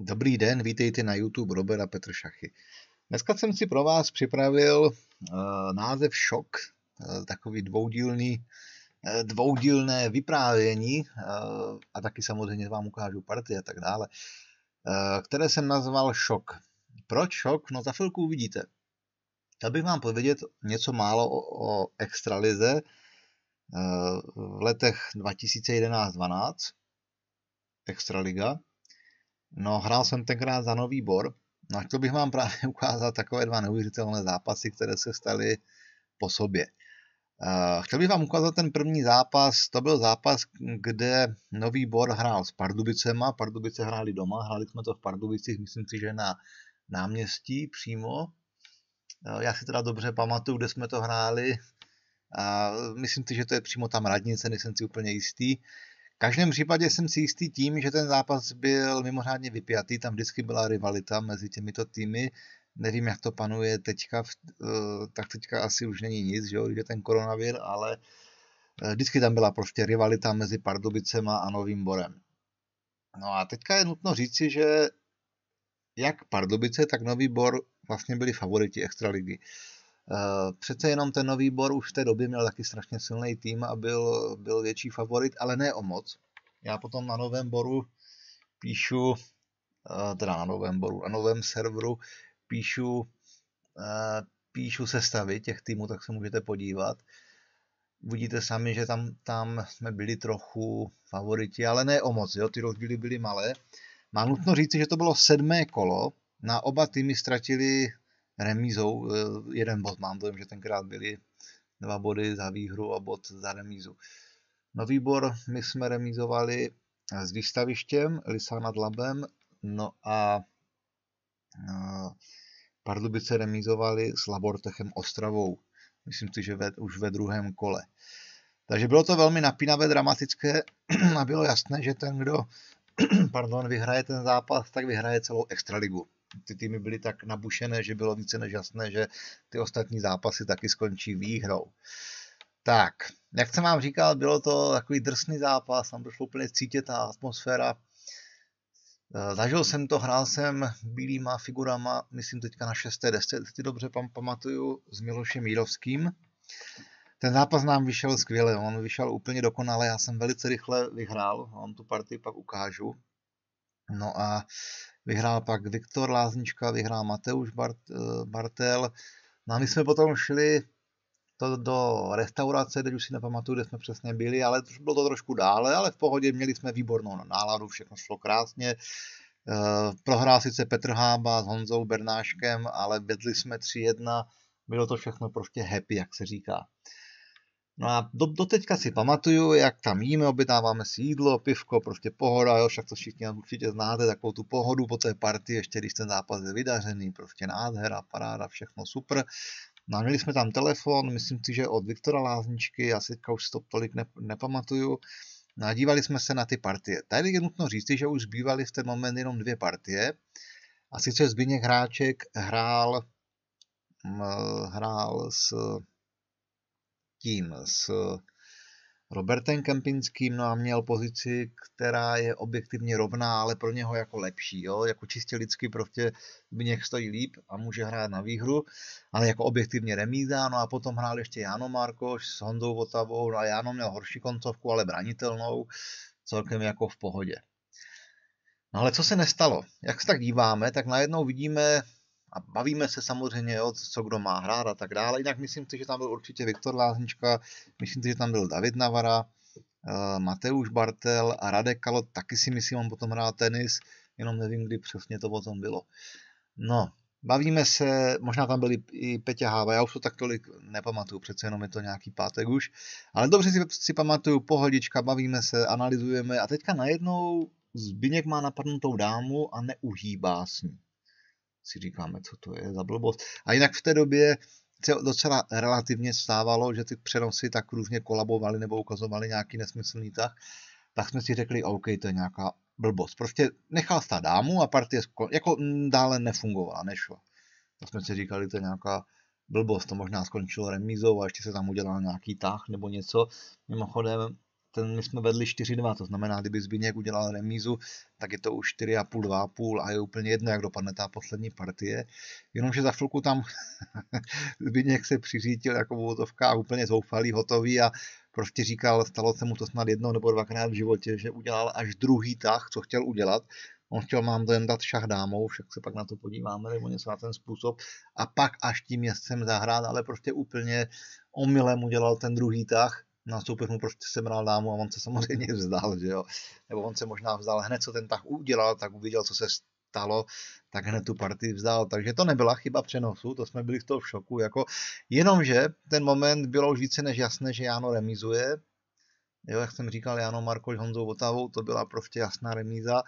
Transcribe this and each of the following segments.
Dobrý den, vítejte na YouTube Robera Petr Šachy. Dneska jsem si pro vás připravil eh, název Šok, eh, takový dvoudílný, eh, dvoudílné vyprávění a taky samozřejmě vám ukážu party a tak dále, které jsem nazval Šok. Proč šok? No za chvilku uvidíte. Chtěl bych vám povědět něco málo o, o extralize v letech 2011-12, extraliga, No, hrál jsem tenkrát za Nový Bor. No a chtěl bych vám právě ukázat takové dva neuvěřitelné zápasy, které se staly po sobě. Eh, chtěl bych vám ukázat ten první zápas. To byl zápas, kde Nový Bor hrál s Pardubicema. Pardubice hráli doma, hráli jsme to v Pardubicích, myslím si, že na náměstí přímo. Eh, já si teda dobře pamatuju, kde jsme to hráli. A myslím si, že to je přímo tam radnice, nejsem si úplně jistý. V každém případě jsem si jistý tím, že ten zápas byl mimořádně vypjatý, tam vždycky byla rivalita mezi těmito týmy. Nevím, jak to panuje teďka, eh, tak teďka asi už není nic, že jo, je ten koronavir, ale eh, vždycky tam byla prostě rivalita mezi Pardubicema a Novým Borem. No a teďka je nutno říci, že jak Pardubice, tak Nový Bor vlastně byli favoriti extraligy. ligy. Eh, přece jenom ten nový Bor už v té době měl taky strašně silný tým a byl, byl větší favorit, ale ne o moc. Já potom na novém Boru píšu, eh, teda na novém Boru, na novém serveru píšu, eh, píšu sestavy těch týmů, tak se můžete podívat. Uvidíte sami, že tam, tam jsme byli trochu favoriti, ale ne o moc, jo? ty rozdíly byly malé. Má nutno říci, že to bylo sedmé kolo, na oba týmy ztratili remízou. Eh, jeden bod mám dojem, že tenkrát byly dva body za výhru a bod za remízu. No výbor, my jsme remízovali eh, s výstavištěm, Lisa nad Labem, no a eh, Pardubice remízovali s Labortechem Ostravou. Myslím si, že ve, už ve druhém kole. Takže bylo to velmi napínavé, dramatické a bylo jasné, že ten, kdo pardon, vyhraje ten zápas, tak vyhraje celou extraligu ty týmy byly tak nabušené, že bylo více než jasné, že ty ostatní zápasy taky skončí výhrou. Tak, jak jsem vám říkal, bylo to takový drsný zápas, tam došlo úplně cítit ta atmosféra. E, zažil jsem to, hrál jsem bílýma figurama, myslím teďka na šesté desce, ty dobře pam, pamatuju, s Milošem Jírovským. Ten zápas nám vyšel skvěle, on vyšel úplně dokonale, já jsem velice rychle vyhrál, vám tu partii pak ukážu, No a vyhrál pak Viktor Láznička, vyhrál Mateuš Bart, eh, Bartel. No a my jsme potom šli to do restaurace, teď už si nepamatuju, kde jsme přesně byli, ale bylo to trošku dále, ale v pohodě, měli jsme výbornou náladu, všechno šlo krásně. Eh, prohrál sice Petr Hába s Honzou Bernáškem, ale vedli jsme 3-1, bylo to všechno prostě happy, jak se říká. No a do, do teďka si pamatuju, jak tam jíme, objednáváme si jídlo, pivko, prostě pohoda, jo, však to všichni určitě znáte, takovou tu pohodu po té partii, ještě když ten zápas je vydařený, prostě nádhera, paráda, všechno super. No a měli jsme tam telefon, myslím si, že od Viktora Lázničky, já si teďka už to tolik ne, nepamatuju, no a dívali jsme se na ty partie. Tady je nutno říct, že už zbývaly v ten moment jenom dvě partie, a sice Zbigněk Hráček hrál, hrál s tím s eh, Robertem Kempinským, no a měl pozici, která je objektivně rovná, ale pro něho jako lepší, jo? jako čistě lidsky prostě něch stojí líp a může hrát na výhru, ale jako objektivně remíza, no a potom hrál ještě Jano Markoš s Hondou Votavou, no a Jano měl horší koncovku, ale branitelnou, celkem jako v pohodě. No ale co se nestalo? Jak se tak díváme, tak najednou vidíme a bavíme se samozřejmě, jo, co kdo má hrát a tak dále. Jinak myslím si, že tam byl určitě Viktor Láznička, myslím si, že tam byl David Navara, eh, Mateuš Bartel a Radek Kalo, taky si myslím, on potom hrál tenis, jenom nevím, kdy přesně to potom bylo. No, bavíme se, možná tam byli i Peťa Háva, já už to tak tolik nepamatuju, přece jenom je to nějaký pátek už, ale dobře si, si pamatuju, pohodička, bavíme se, analyzujeme a teďka najednou Zbyněk má napadnutou dámu a neuhýbá s ní si říkáme, co to je za blbost. A jinak v té době se docela relativně stávalo, že ty přenosy tak různě kolabovaly nebo ukazovaly nějaký nesmyslný tah, tak jsme si řekli, OK, to je nějaká blbost. Prostě nechal stát dámu a partie jako mm, dále nefungovala, nešla. Tak jsme si říkali, to je nějaká blbost, to možná skončilo remízou a ještě se tam udělal nějaký tah nebo něco. Mimochodem, ten my jsme vedli 4-2, to znamená, kdyby Zbigněk udělal remízu, tak je to už 4,5, 2,5 a je úplně jedno, jak dopadne ta poslední partie. Jenomže za chvilku tam Zbigněk se přiřítil jako vůzovka a úplně zoufalý, hotový a prostě říkal, stalo se mu to snad jednou nebo dvakrát v životě, že udělal až druhý tah, co chtěl udělat. On chtěl mám ten dát šach dámou, však se pak na to podíváme, nebo něco na ten způsob. A pak až tím jsem zahrát, ale prostě úplně omylem udělal ten druhý tah na soupeř mu prostě sebral dámu a on se samozřejmě vzdal, že jo. Nebo on se možná vzdal hned, co ten tah udělal, tak uviděl, co se stalo, tak hned tu partii vzdal. Takže to nebyla chyba přenosu, to jsme byli z toho v šoku. Jako, jenomže ten moment bylo už více než jasné, že Jano remizuje. Jo, jak jsem říkal, Jano s Honzou Votavou, to byla prostě jasná remíza.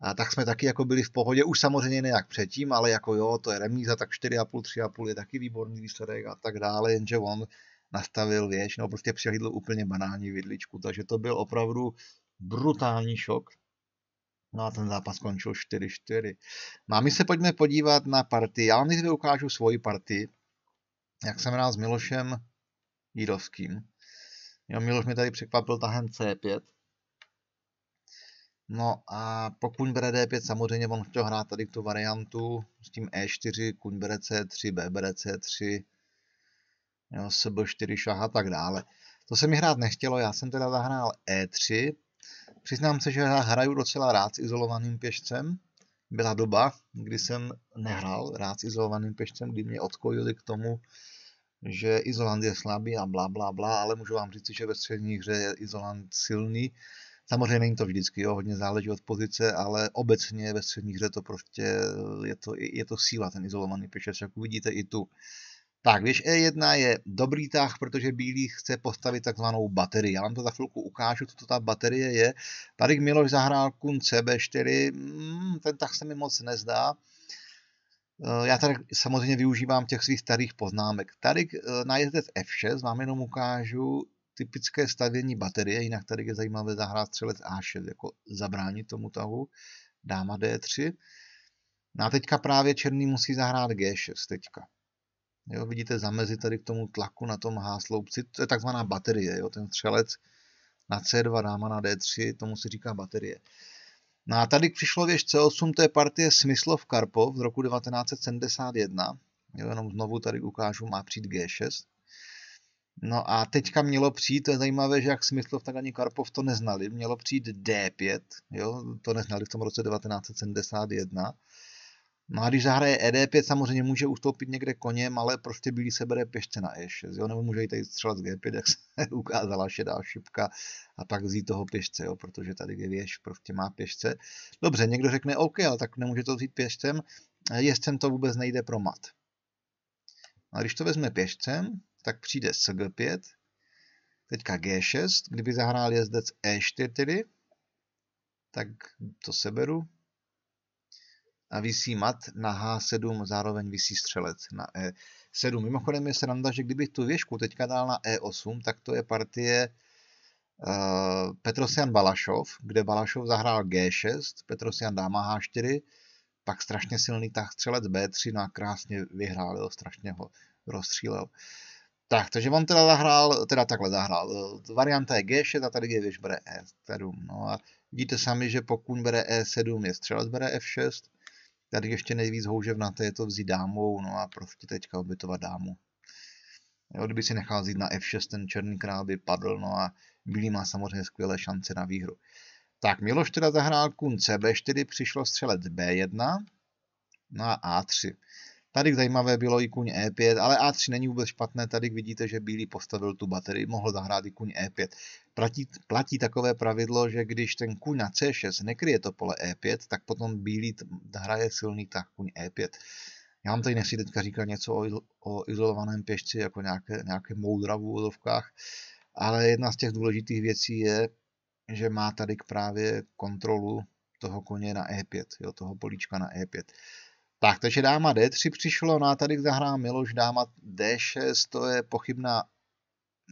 A tak jsme taky jako byli v pohodě, už samozřejmě ne jak předtím, ale jako jo, to je remíza, tak 4,5, 3,5 je taky výborný výsledek a tak dále, jenže on nastavil věž, no prostě přehlídl úplně banální vidličku, takže to byl opravdu brutální šok. No a ten zápas skončil 4-4. No a my se pojďme podívat na partii. Já vám nejdříve ukážu svoji partii, jak jsem hrál s Milošem Jírovským. Jo, Miloš mi tady překvapil tahem C5. No a po kuň bere D5 samozřejmě on chtěl hrát tady tu variantu s tím E4, kuň bere C3, B bere C3, jo, SB4 šach a tak dále. To se mi hrát nechtělo, já jsem teda zahrál E3. Přiznám se, že hraju docela rád s izolovaným pěšcem. Byla doba, kdy jsem nehrál rád s izolovaným pěšcem, kdy mě odkojili k tomu, že Izoland je slabý a bla, bla, bla, ale můžu vám říct, že ve střední hře je Izoland silný. Samozřejmě není to vždycky, jo, hodně záleží od pozice, ale obecně ve střední hře to prostě je to, je to síla, ten izolovaný pěšec. Jak uvidíte i tu tak, věž E1 je dobrý tah, protože bílý chce postavit takzvanou baterii. Já vám to za chvilku ukážu, co to ta baterie je. Tady Miloš zahrál kun CB4, hmm, ten tah se mi moc nezdá. Eh, já tady samozřejmě využívám těch svých starých poznámek. Tady eh, na jezdec F6 vám jenom ukážu typické stavění baterie, jinak tady je zajímavé zahrát střelec A6, jako zabránit tomu tahu. Dáma D3. No a teďka právě černý musí zahrát G6 teďka. Jo, vidíte zamezit tady k tomu tlaku na tom H-sloupci, to je takzvaná baterie, jo, ten střelec na C2 dáma na D3, tomu se říká baterie. No a tady přišlo věž C8, to je partie Smyslov Karpov z roku 1971, jo, jenom znovu tady ukážu, má přijít G6. No a teďka mělo přijít, to je zajímavé, že jak Smyslov, tak ani Karpov to neznali, mělo přijít D5, jo, to neznali v tom roce 1971. No a když zahraje ED5, samozřejmě může ustoupit někde koněm, ale prostě bílý se bere pěšce na E6, jo? nebo může jít tady střelat G5, jak se ukázala šedá šipka a pak vzít toho pěšce, jo? protože tady je věž, prostě má pěšce. Dobře, někdo řekne OK, ale tak nemůže to vzít pěšcem, e, jezdcem to vůbec nejde promat. A když to vezme pěšcem, tak přijde SG5, teďka G6, kdyby zahrál jezdec E4 tedy, tak to seberu, visí mat na H7, zároveň visí střelec na E7. Mimochodem je sranda, že kdybych tu věžku teďka dal na E8, tak to je partie eh, Petrosian Balašov, kde Balašov zahrál G6, Petrosian dáma H4, pak strašně silný tah střelec B3, no a krásně vyhrál, jo, strašně ho rozstřílel. Tak, takže on teda zahrál, teda takhle zahrál. Eh, varianta je G6 a tady je věž bere E7. No a vidíte sami, že pokud bere E7 je střelec bere F6, Tady ještě nejvíc houževnaté je to vzít dámou, no a prostě teďka obytovat dámu. Jo, kdyby si nechal zít na F6, ten černý král by padl, no a bílý má samozřejmě skvělé šance na výhru. Tak Miloš teda zahrál kun CB4, přišlo střelec B1, no a A3. Tady zajímavé bylo i kuň E5, ale A3 není vůbec špatné, tady vidíte, že bílý postavil tu baterii, mohl zahrát i kuň E5. Platí, platí takové pravidlo, že když ten kuň na C6 nekryje to pole E5, tak potom bílý hraje silný tak kuň E5. Já vám tady nechci teďka říkat něco o, o izolovaném pěšci, jako nějaké, nějaké moudra v úvodovkách, ale jedna z těch důležitých věcí je, že má tady právě kontrolu toho koně na E5, jo, toho políčka na E5. Tak, takže dáma D3 přišlo, no a tady zahrá Miloš dáma D6, to je pochybná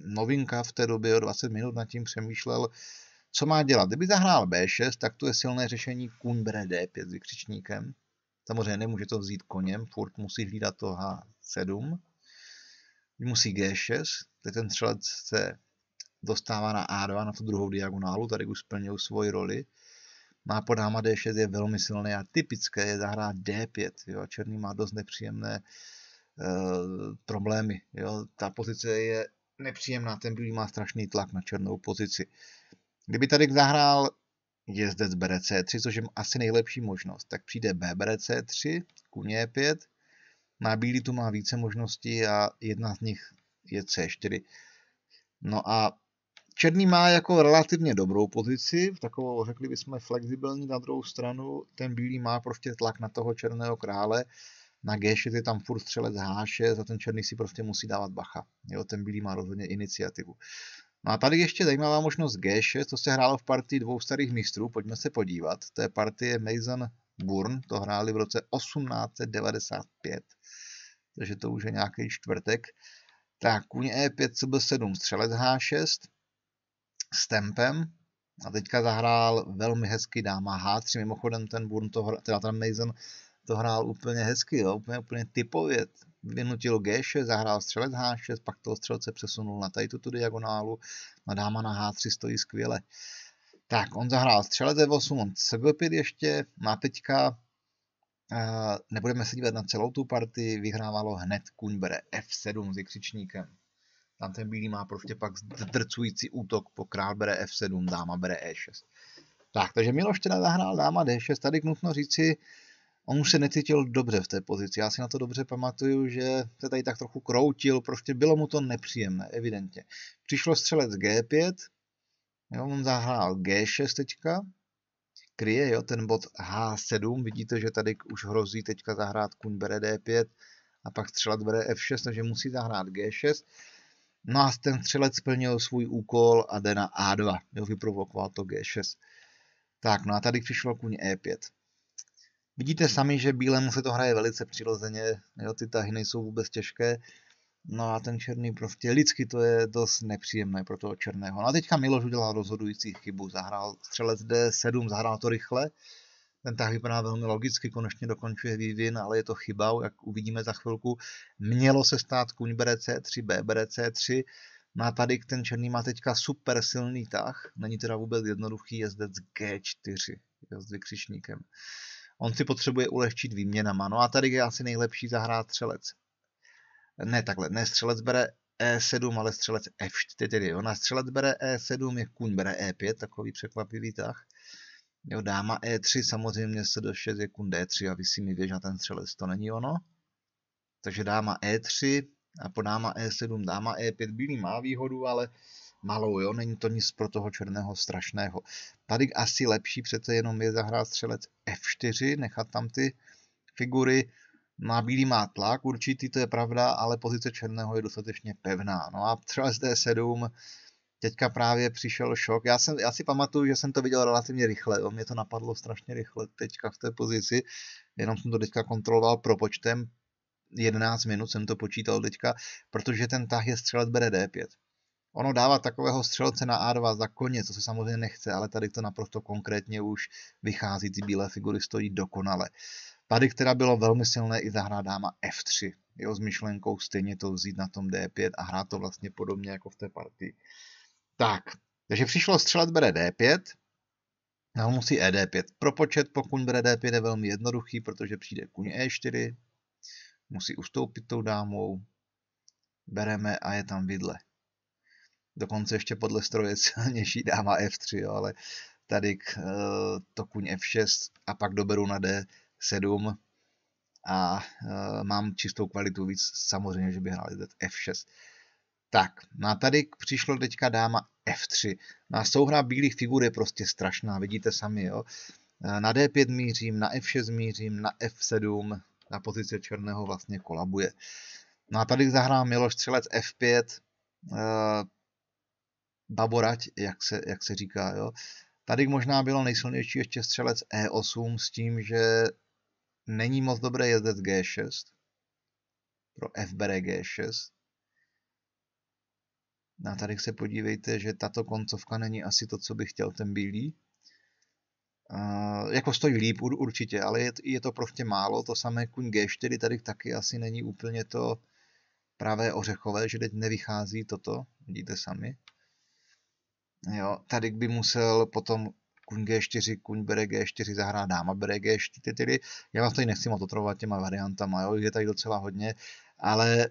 novinka v té době, o 20 minut nad tím přemýšlel, co má dělat. Kdyby zahrál B6, tak to je silné řešení kůň D5 s vykřičníkem. Samozřejmě nemůže to vzít koněm, furt musí hlídat to H7. Musí G6, teď ten střelec se dostává na A2, na tu druhou diagonálu, tady už splnil svoji roli. Má dáma D6 je velmi silný a typické je zahrát D5. Jo? Černý má dost nepříjemné e, problémy. Jo? Ta pozice je nepříjemná, ten bílý má strašný tlak na černou pozici. Kdyby tady zahrál jezdec bere C3, což je asi nejlepší možnost, tak přijde B bere C3, kuně E5, na bílý tu má více možností a jedna z nich je C4. No a Černý má jako relativně dobrou pozici, v takovou, řekli bychom, flexibilní na druhou stranu. Ten bílý má prostě tlak na toho černého krále. Na G6 je tam furt střelec H6 a ten černý si prostě musí dávat bacha. Jo, ten bílý má rozhodně iniciativu. No a tady ještě zajímavá možnost G6, to se hrálo v partii dvou starých mistrů, pojďme se podívat. To je partie Mason Burn, to hráli v roce 1895, takže to už je nějaký čtvrtek. Tak, kůň E5, CB7, střelec H6, s tempem a teďka zahrál velmi hezky dáma H3, mimochodem ten Burn to hra, teda ten Mason to hrál úplně hezky, jo, úplně, úplně typově, vynutil G6, zahrál střelec H6, pak toho střelce přesunul na tady tuto diagonálu, na dáma na H3 stojí skvěle. Tak, on zahrál střelec e 8 on CG5 ještě, má no teďka, eh, nebudeme se dívat na celou tu partii, vyhrávalo hned kuň bere F7 s křičníkem. Tam ten bílý má prostě pak zdrcující útok, po král bere F7, dáma bere E6. Tak, takže Miloš teda zahrál dáma D6, tady nutno říci, on už se necítil dobře v té pozici. Já si na to dobře pamatuju, že se tady tak trochu kroutil, prostě bylo mu to nepříjemné, evidentně. Přišlo střelec G5, jo, on zahrál G6 teďka, kryje, jo, ten bod H7, vidíte, že tady už hrozí teďka zahrát kuň bere D5 a pak střelec bere F6, takže musí zahrát G6. No a ten střelec splnil svůj úkol a jde na A2. Jo, vyprovokoval to G6. Tak, no a tady přišlo kuň E5. Vidíte sami, že bílému se to hraje velice přirozeně, jo, ty tahy nejsou vůbec těžké. No a ten černý prostě lidsky to je dost nepříjemné pro toho černého. No a teďka Miloš udělal rozhodující chybu, zahrál střelec D7, zahrál to rychle ten tah vypadá velmi logicky, konečně dokončuje vývin, ale je to chyba, jak uvidíme za chvilku. Mělo se stát kuň bere C3, B C3. Má tady ten černý má teďka super silný tah, není teda vůbec jednoduchý jezdec G4 jezdec s vykřičníkem. On si potřebuje ulehčit výměnama. No a tady je asi nejlepší zahrát střelec. Ne takhle, ne střelec bere E7, ale střelec F4, tedy Ona střelec bere E7 je kuň bere E5, takový překvapivý tah. Jo, dáma E3, samozřejmě se do 6 je kun D3 a vy si mi věž na ten střelec, to není ono. Takže dáma E3 a po dáma E7, dáma E5, bílý má výhodu, ale malou, jo, není to nic pro toho černého strašného. Tady asi lepší přece jenom je zahrát střelec F4, nechat tam ty figury, No bílý má tlak určitý, to je pravda, ale pozice černého je dostatečně pevná. No a třeba z D7 teďka právě přišel šok. Já, jsem, já si pamatuju, že jsem to viděl relativně rychle, jo. mě to napadlo strašně rychle teďka v té pozici, jenom jsem to teďka kontroloval propočtem, 11 minut jsem to počítal teďka, protože ten tah je střelec bere D5. Ono dává takového střelce na A2 za koně, co se samozřejmě nechce, ale tady to naprosto konkrétně už vychází, ty bílé figury stojí dokonale. Tady která bylo velmi silné i zahrá dáma F3, jo, s myšlenkou stejně to vzít na tom D5 a hrát to vlastně podobně jako v té partii. Tak, takže přišlo střelec bere D5, a on musí E5. Propočet po pokud bere D5 je velmi jednoduchý, protože přijde kuň E4, musí ustoupit tou dámou, bereme a je tam vidle. Dokonce ještě podle stroje silnější dáma F3, jo, ale tady k, eh, to kuň F6 a pak doberu na D7 a eh, mám čistou kvalitu víc, samozřejmě, že by hrál F6. Tak, no a tady přišlo teďka dáma F3. Na no souhra bílých figur je prostě strašná, vidíte sami, jo. E, na D5 mířím, na F6 mířím, na F7, na pozice černého vlastně kolabuje. No a tady zahrá Miloš Střelec F5, e, baborať, jak se, jak se říká, jo. Tady možná bylo nejsilnější ještě střelec E8 s tím, že není moc dobré jezdec G6. Pro F bere G6. A tady se podívejte, že tato koncovka není asi to, co bych chtěl, ten bílý. Uh, jako stojí líp určitě, ale je, je to prostě málo. To samé kuň G4 tady taky asi není úplně to pravé ořechové, že teď nevychází toto, vidíte sami. Jo, tady by musel potom kuň G4, kuň bere G4, zahrá dáma bere G4, tedy já vás tady nechci moc otrovat těma variantama, jo, je tady docela hodně, ale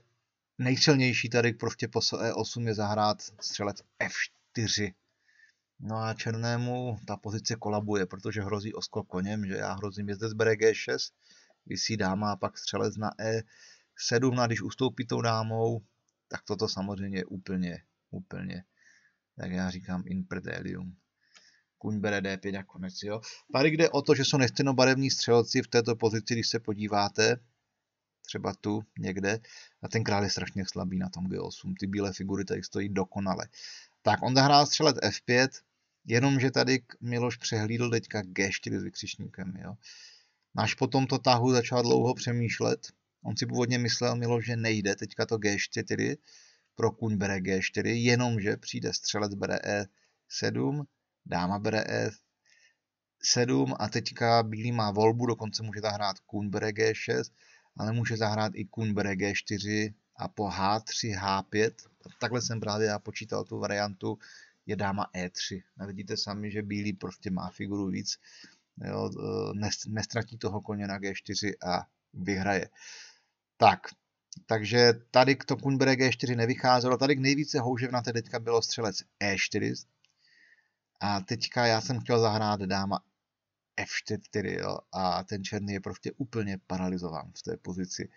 nejsilnější tady prostě po E8 je zahrát střelec F4. No a černému ta pozice kolabuje, protože hrozí oskok koněm, že já hrozím je zde z G6, vysí dáma a pak střelec na E7, no a když ustoupí tou dámou, tak toto samozřejmě je úplně, úplně, jak já říkám, in predelium. Kuň bere D5 a konec, jo. Tady jde o to, že jsou nestejnobarevní střelci v této pozici, když se podíváte, třeba tu někde, a ten král je strašně slabý na tom G8, ty bílé figury tady stojí dokonale. Tak on zahrál střelet F5, jenomže tady Miloš přehlídl teďka G4 s vykřičníkem, jo. Náš potom to tahu začal dlouho přemýšlet, on si původně myslel Miloš, že nejde, teďka to G4, pro kuň bere G4, jenomže přijde střelec bere E7, dáma bere E7 a teďka bílý má volbu, dokonce může hrát kuň bere G6, ale může zahrát i kůň bere G4 a po H3, H5. Takhle jsem právě já počítal tu variantu, je dáma E3. A vidíte sami, že bílý prostě má figuru víc, jo, e, nestratí toho koně na G4 a vyhraje. Tak, takže tady to kuň bere G4 nevycházelo, tady k nejvíce houževnaté teďka bylo střelec E4. A teďka já jsem chtěl zahrát dáma F4 jo, a ten černý je prostě úplně paralizován v té pozici.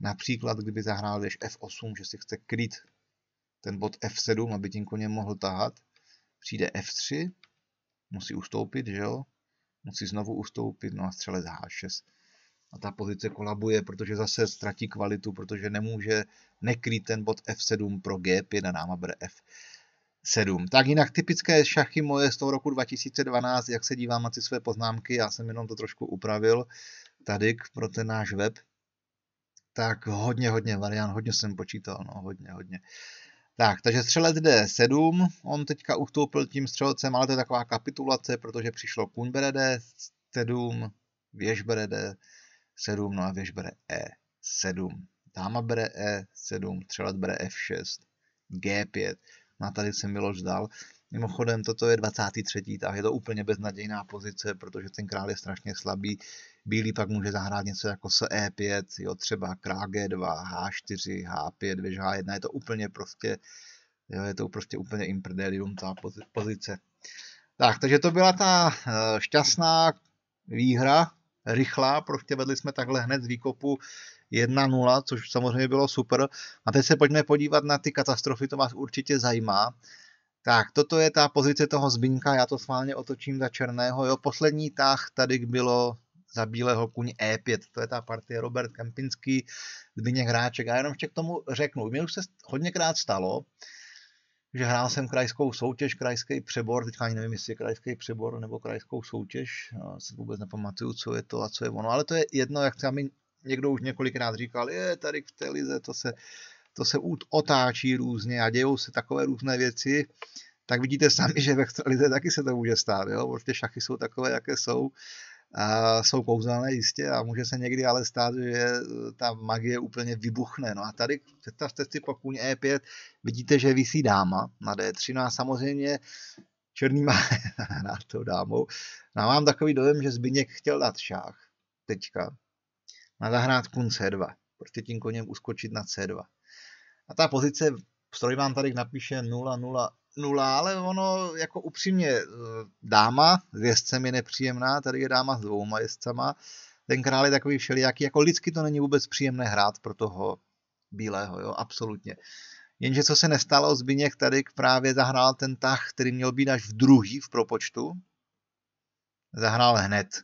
Například, kdyby zahrál věž F8, že si chce kryt ten bod F7, aby tím koněm mohl tahat, přijde F3, musí ustoupit, že jo? Musí znovu ustoupit, no a střelec H6. A ta pozice kolabuje, protože zase ztratí kvalitu, protože nemůže nekrýt ten bod F7 pro G5 a náma bere F. 7. Tak jinak typické šachy moje z toho roku 2012, jak se dívám na ty své poznámky, já jsem jenom to trošku upravil tady pro ten náš web. Tak hodně, hodně variant, hodně jsem počítal, no hodně, hodně. Tak, takže střelec D7, on teďka ustoupil tím střelcem, ale to je taková kapitulace, protože přišlo kuň bere D7, věž bere D7, no a věž bere E7. Dáma bere E7, střelec bere F6, G5 má tady se Miloš dal. Mimochodem, toto je 23. tah, je to úplně beznadějná pozice, protože ten král je strašně slabý. Bílý pak může zahrát něco jako se E5, jo, třeba král G2, H4, H5, věž H1, je to úplně prostě, jo, je to prostě úplně impredelium ta pozice. Tak, takže to byla ta eh, šťastná výhra, rychlá, prostě vedli jsme takhle hned z výkopu 1-0, což samozřejmě bylo super. A teď se pojďme podívat na ty katastrofy, to vás určitě zajímá. Tak, toto je ta pozice toho Zbínka, já to sválně otočím za černého. Jo, poslední tah tady bylo za bílého kuň E5. To je ta partie Robert Kempinský, Zbigněk Hráček. Já jenom ještě k tomu řeknu. mě už se hodněkrát stalo, že hrál jsem krajskou soutěž, krajský přebor, teďka ani nevím, jestli je krajský přebor nebo krajskou soutěž, se vůbec nepamatuju, co je to a co je ono, ale to je jedno, jak třeba mi někdo už několikrát říkal, je tady v té lize to se, to se otáčí různě a dějou se takové různé věci, tak vidíte sami, že ve lize taky se to může stát, jo? protože šachy jsou takové, jaké jsou, a jsou kouzelné jistě a může se někdy ale stát, že ta magie úplně vybuchne. No a tady představte si kůň E5, vidíte, že vysí dáma na d no a samozřejmě černý má na to dámou. No a mám takový dojem, že Zbyněk chtěl dát šach. teďka, má zahrát kun C2. Prostě tím koněm uskočit na C2. A ta pozice, stroj vám tady napíše 0, 0, 0, ale ono jako upřímně eh, dáma s jezdcem je nepříjemná, tady je dáma s dvouma jezdcama. Ten král je takový všelijaký, jako lidsky to není vůbec příjemné hrát pro toho bílého, jo, absolutně. Jenže co se nestalo, Zbigněk tady právě zahrál ten tah, který měl být až v druhý v propočtu. Zahrál hned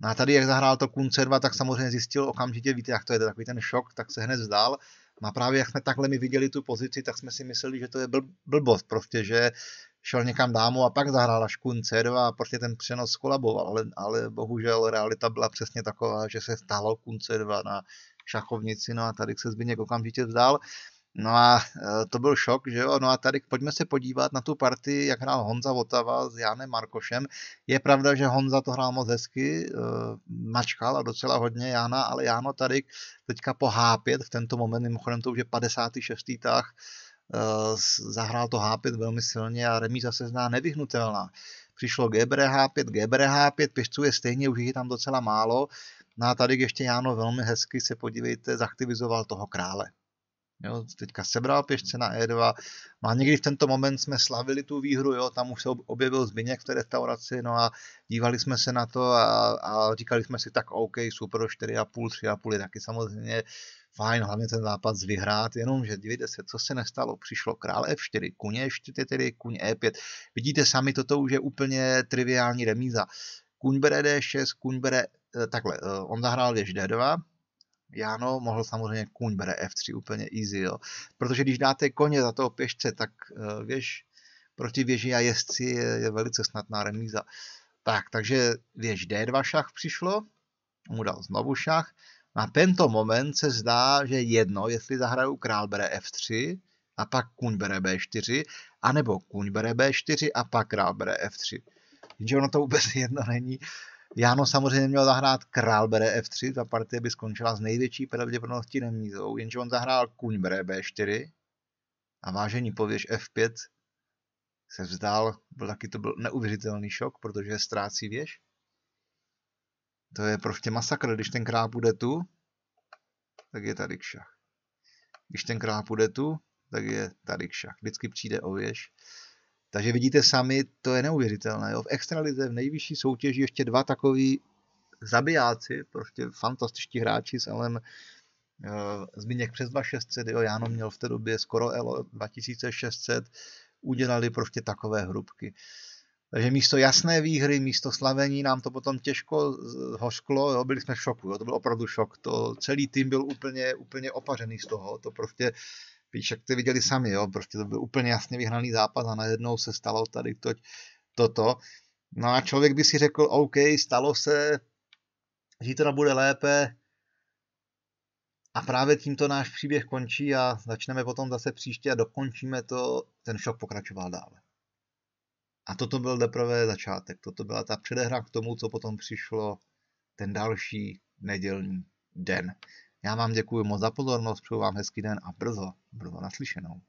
No a tady, jak zahrál to Kuncerva, tak samozřejmě zjistil okamžitě, víte, jak to je, to takový ten šok, tak se hned vzdal. No a právě jak jsme takhle my viděli tu pozici, tak jsme si mysleli, že to je blbost, prostě, že šel někam dámu a pak zahrála Škuncerva a prostě ten přenos kolaboval, ale, ale bohužel realita byla přesně taková, že se stalo Kuncerva na šachovnici, no a tady se Zbigněk okamžitě vzdal. No a eh, to byl šok, že jo? No a tady pojďme se podívat na tu partii, jak hrál Honza Votava s Jánem Markošem. Je pravda, že Honza to hrál moc hezky, eh, mačkal a docela hodně Jána, ale Jáno tady teďka po H5, v tento moment mimochodem to už je 56. tah, eh, zahrál to H5 velmi silně a remíza se zná nevyhnutelná. Přišlo Gebre H5, Gebre H5, pěšců je stejně, už je tam docela málo. No a tady ještě Jáno velmi hezky, se podívejte, zaktivizoval toho krále. Jo, teďka sebral pěšce na E2. No a někdy v tento moment jsme slavili tu výhru, jo, tam už se objevil Zbyněk v té restauraci, no a dívali jsme se na to a, a říkali jsme si, tak OK, super, 4,5, 3,5 je taky samozřejmě fajn, hlavně ten zápas vyhrát, jenomže dívejte se, co se nestalo, přišlo král F4, e kuň E4, kuň E5, vidíte sami, toto už je úplně triviální remíza, kuň bere D6, kuň bere, eh, takhle, eh, on zahrál věž D2, Jáno, mohl samozřejmě kůň bere F3 úplně easy, jo. Protože když dáte koně za toho pěšce, tak eh, věž proti věži a jezdci je, je velice snadná remíza. Tak, takže věž D2 šach přišlo, mu dal znovu šach. Na tento moment se zdá, že jedno, jestli zahraju král bere F3, a pak kůň bere B4, anebo kůň bere B4 a pak král bere F3. Jenže ono to vůbec jedno není. Uh, Jáno samozřejmě měl zahrát král bere F3, ta partie by skončila s největší pravděpodobností remízou, jenže on zahrál kuň bere B4 a vážení pověž F5 se vzdál, byl taky to byl neuvěřitelný šok, protože ztrácí věž. To je prostě masakr, když ten král půjde tu, tak je tady kšach. Když ten král půjde tu, tak je tady kšach. Vždycky přijde o věž. Takže vidíte sami, to je neuvěřitelné. Jo? V extralize, v nejvyšší soutěži ještě dva takový zabijáci, prostě fantastičtí hráči s Elem eh, Zbigněk přes 2600, jo, Jáno měl v té době skoro Elo 2600, udělali prostě takové hrubky. Takže místo jasné výhry, místo slavení nám to potom těžko hořklo, jo, byli jsme v šoku, jo, to byl opravdu šok, to celý tým byl úplně, úplně opařený z toho, to prostě Víš, jak ty viděli sami, jo, prostě to byl úplně jasně vyhraný zápas a najednou se stalo tady to, toto. No a člověk by si řekl, OK, stalo se, zítra bude lépe, a právě tímto náš příběh končí a začneme potom zase příště a dokončíme to, ten šok pokračoval dále. A toto byl teprve začátek, toto byla ta předehra k tomu, co potom přišlo ten další nedělní den. Já vám děkuji moc za pozornost, přeju vám hezký den a brzo, brzo naslyšenou.